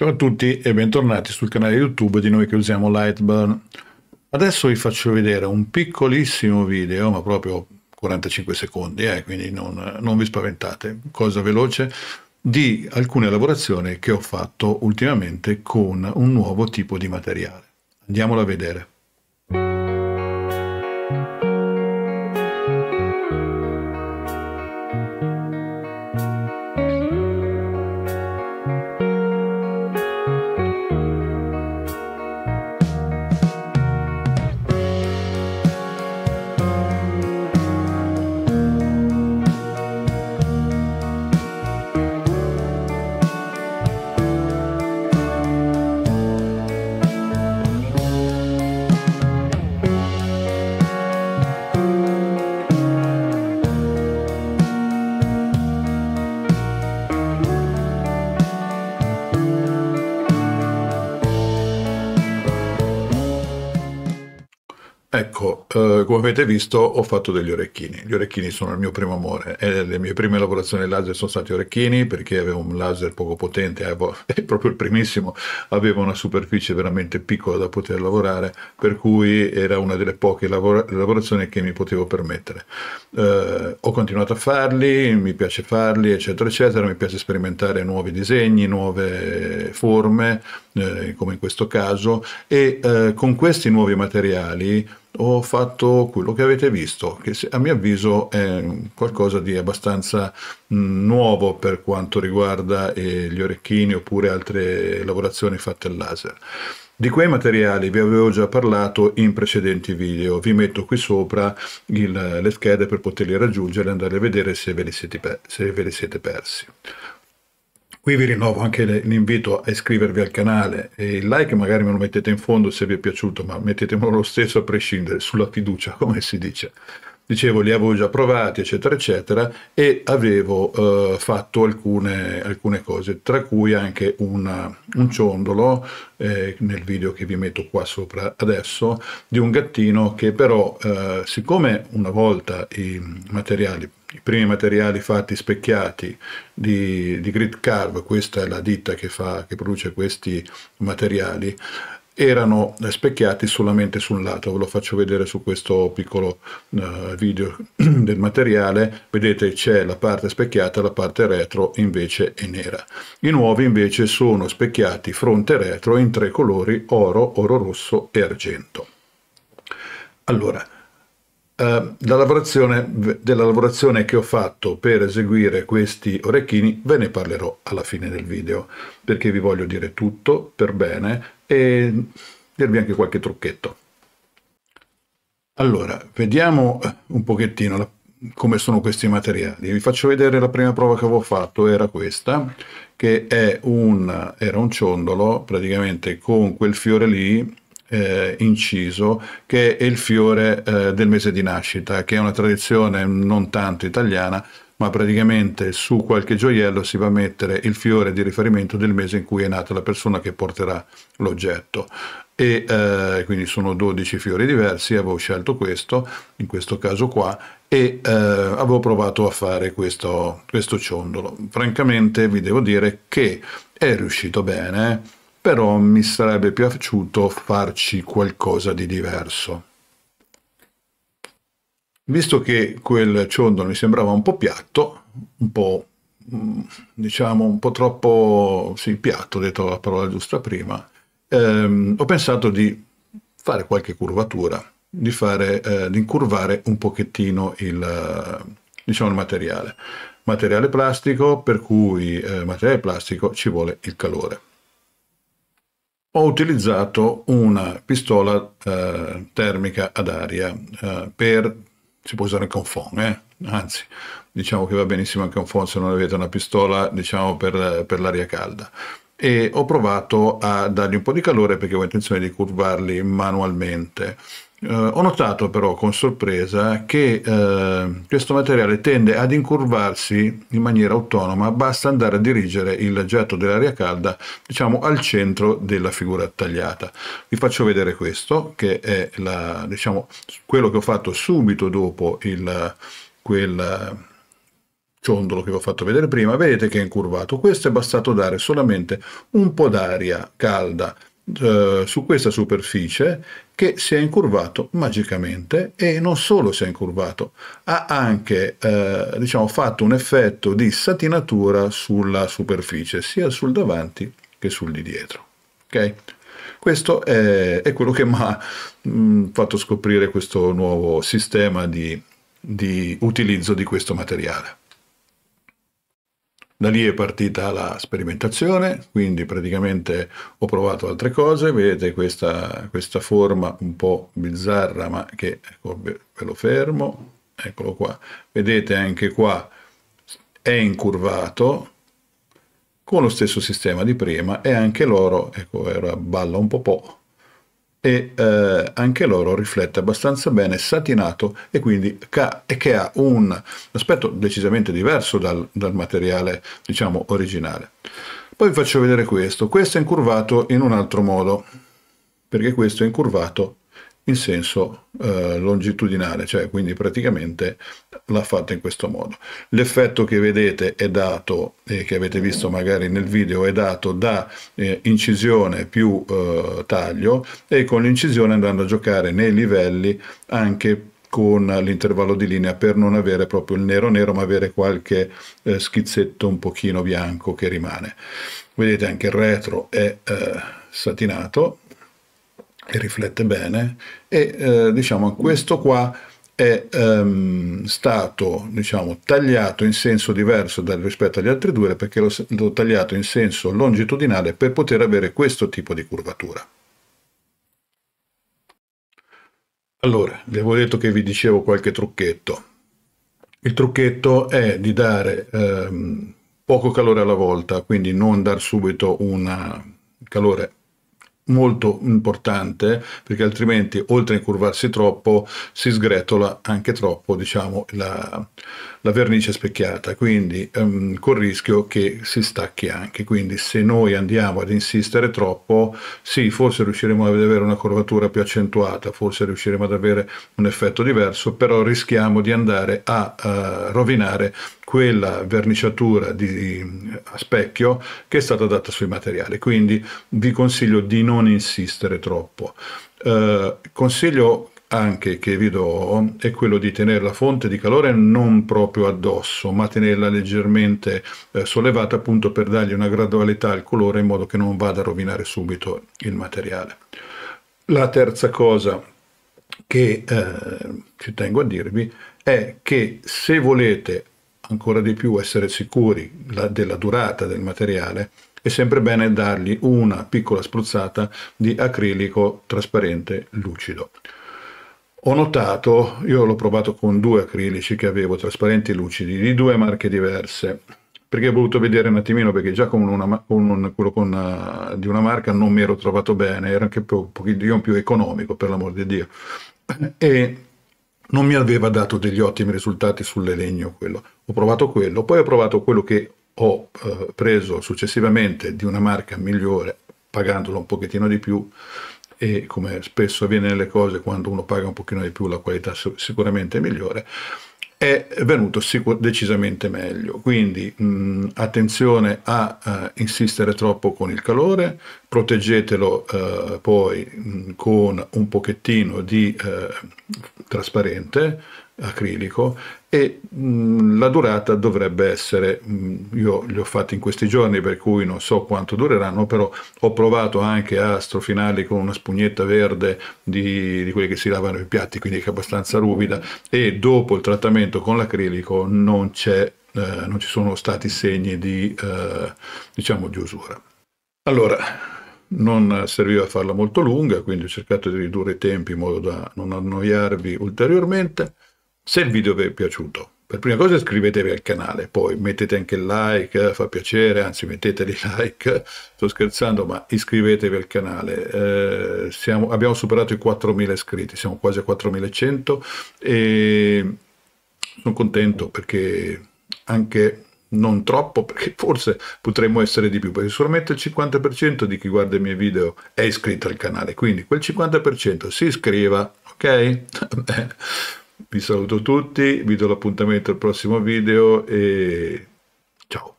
Ciao a tutti e bentornati sul canale YouTube di noi che usiamo Lightburn. Adesso vi faccio vedere un piccolissimo video, ma proprio 45 secondi, eh, quindi non, non vi spaventate, cosa veloce, di alcune lavorazioni che ho fatto ultimamente con un nuovo tipo di materiale. Andiamola a vedere. Ecco, eh, come avete visto ho fatto degli orecchini, gli orecchini sono il mio primo amore e le mie prime lavorazioni laser sono stati orecchini perché avevo un laser poco potente, avevo, è proprio il primissimo, avevo una superficie veramente piccola da poter lavorare, per cui era una delle poche lavora- lavorazioni che mi potevo permettere. Eh, ho continuato a farli, mi piace farli, eccetera, eccetera, mi piace sperimentare nuovi disegni, nuove forme, eh, come in questo caso, e eh, con questi nuovi materiali ho fatto quello che avete visto, che a mio avviso è qualcosa di abbastanza mm, nuovo per quanto riguarda eh, gli orecchini oppure altre lavorazioni fatte al laser. Di quei materiali vi avevo già parlato in precedenti video, vi metto qui sopra il, le schede per poterli raggiungere e andare a vedere se ve li siete, se ve li siete persi. Qui vi rinnovo anche l'invito a iscrivervi al canale e il like magari me lo mettete in fondo se vi è piaciuto, ma mettetemelo lo stesso a prescindere, sulla fiducia, come si dice dicevo li avevo già provati eccetera eccetera e avevo eh, fatto alcune, alcune, cose tra cui anche una, un ciondolo eh, nel video che vi metto qua sopra adesso di un gattino che però eh, siccome una volta i materiali i primi materiali fatti specchiati di, di Grid Carve, questa è la ditta che, fa, che produce questi materiali, erano specchiati solamente su un lato, ve lo faccio vedere su questo piccolo uh, video del materiale, vedete c'è la parte specchiata, la parte retro invece è nera. I nuovi invece sono specchiati fronte e retro in tre colori, oro, oro rosso e argento. Allora, Ehm, la lavorazione, della lavorazione che ho fatto per eseguire questi orecchini ve ne parlerò alla fine del video perché vi voglio dire tutto per bene e dirvi anche qualche trucchetto. Allora, vediamo eh, un pochettino la, come sono questi materiali. Vi faccio vedere la prima prova che avevo fatto, era questa, che un, era un ciondolo praticamente con quel fiore lì eh, inciso che è il fiore eh, del mese di nascita, che è una tradizione non tanto italiana, ma praticamente su qualche gioiello si va a mettere il fiore di riferimento del mese in cui è nata la persona che porterà l'oggetto. E eh, quindi sono 12 fiori diversi, avevo scelto questo, in questo caso qua, e eh, avevo provato a fare questo, questo ciondolo. Francamente vi devo dire che è riuscito bene eh però mi sarebbe piaciuto farci qualcosa di diverso. Visto che quel ciondolo mi sembrava un po' piatto, un po' mm, diciamo un po' troppo sì, piatto, ho detto la parola giusta prima, ehm, ho pensato di fare qualche curvatura, di, fare, eh, di incurvare un pochettino il, diciamo, il materiale. Materiale plastico, per cui eh, materiale plastico ci vuole il calore ho utilizzato una pistola eh, termica ad aria eh, per, si può usare con phon, eh? anzi diciamo che va benissimo anche un phon se non avete una pistola diciamo per, per l'aria calda e ho provato a dargli un po' di calore perché ho intenzione di curvarli manualmente eh, ho notato però con sorpresa che eh, questo materiale tende ad incurvarsi in maniera autonoma, basta andare a dirigere il getto dell'aria calda diciamo al centro della figura tagliata. Vi faccio vedere questo che è la, diciamo, quello che ho fatto subito dopo il, quel ciondolo che vi ho fatto vedere prima, vedete che è incurvato. Questo è bastato dare solamente un po' d'aria calda eh, su questa superficie che si è incurvato magicamente e non solo si è incurvato, ha anche eh, diciamo, fatto un effetto di satinatura sulla superficie, sia sul davanti che sul di dietro. Okay? Questo è, è, quello che mi ha mm, fatto scoprire questo nuovo sistema di, di utilizzo di questo materiale. Da lì è partita la sperimentazione, quindi praticamente ho provato altre cose, vedete questa, questa forma un po' bizzarra, ma che ecco, ve lo fermo, eccolo qua, vedete anche qua è incurvato con lo stesso sistema di prima e anche l'oro, ecco, era balla un po' po', e eh, anche l'oro riflette abbastanza bene, satinato e quindi ca- e che ha un aspetto decisamente diverso dal, dal materiale diciamo originale. Poi vi faccio vedere questo, questo è incurvato in un altro modo, perché questo è incurvato in senso eh, longitudinale, cioè quindi praticamente l'ha fatta in questo modo. L'effetto che vedete è dato, eh, che avete visto magari nel video, è dato da eh, incisione più eh, taglio e con l'incisione andando a giocare nei livelli anche con l'intervallo di linea per non avere proprio il nero nero ma avere qualche eh, schizzetto un pochino bianco che rimane. Vedete anche il retro è eh, satinato e riflette bene e eh, diciamo questo qua è ehm, stato diciamo, tagliato in senso diverso dal, rispetto agli altri due perché l'ho, tagliato in senso longitudinale per poter avere questo tipo di curvatura. Allora, vi avevo detto che vi dicevo qualche trucchetto. Il trucchetto è di dare ehm, poco calore alla volta, quindi non dar subito un calore molto importante perché altrimenti oltre a incurvarsi troppo si sgretola anche troppo diciamo, la, la, vernice specchiata quindi ehm, col rischio che si stacchi anche quindi se noi andiamo ad insistere troppo sì forse riusciremo ad avere una curvatura più accentuata forse riusciremo ad avere un effetto diverso però rischiamo di andare a, a eh, rovinare quella verniciatura di, a specchio che è stata data sui materiali. Quindi vi consiglio di non insistere troppo. Eh, consiglio anche che vi do è quello di tenere la fonte di calore non proprio addosso, ma tenerla leggermente eh, sollevata appunto per dargli una gradualità al colore in modo che non vada a rovinare subito il materiale. La terza cosa che eh, ci tengo a dirvi è che se volete ancora di più essere sicuri della durata del materiale, è sempre bene dargli una piccola spruzzata di acrilico trasparente lucido. Ho notato, io l'ho provato con due acrilici che avevo, trasparenti lucidi, di due marche diverse, perché ho voluto vedere un attimino, perché già con, una, con un, quello con una, eh, di una marca non mi ero trovato bene, era anche un po- pochino più economico, per l'amor di Dio. E non mi aveva dato degli ottimi risultati sulle legno quello. Ho provato quello, poi ho provato quello che ho eh, preso successivamente di una marca migliore, pagandolo un pochettino di più e come spesso avviene nelle cose quando uno paga un pochino di più la qualità sicuramente è migliore è venuto sicur- decisamente meglio. Quindi mh, mm, attenzione a uh, insistere troppo con il calore, proteggetelo uh, poi mh, mm, con un pochettino di uh, trasparente, acrilico e mh, mm, la durata dovrebbe essere, mh, mm, io li ho fatti in questi giorni per cui non so quanto dureranno, però ho provato anche a strofinarli con una spugnetta verde di, di quelli che si lavano i piatti, quindi che è abbastanza ruvida e dopo il trattamento con l'acrilico non, eh, non ci sono stati segni di, eh, diciamo, di usura. Allora, non serviva farla molto lunga, quindi ho cercato di ridurre i tempi in modo da non annoiarvi ulteriormente. Se il video vi è piaciuto, per prima cosa iscrivetevi al canale, poi mettete anche il like, eh, fa piacere, anzi mettete metteteli like, sto scherzando, ma iscrivetevi al canale. Eh, siamo, abbiamo superato i 4.000 iscritti, siamo quasi a 4.100 e sono contento perché anche non troppo, perché forse potremmo essere di più, perché sicuramente il 50% di chi guarda i miei video è iscritto al canale, quindi quel 50% si iscriva, ok? Vi saluto tutti, vi do l'appuntamento al prossimo video e ciao.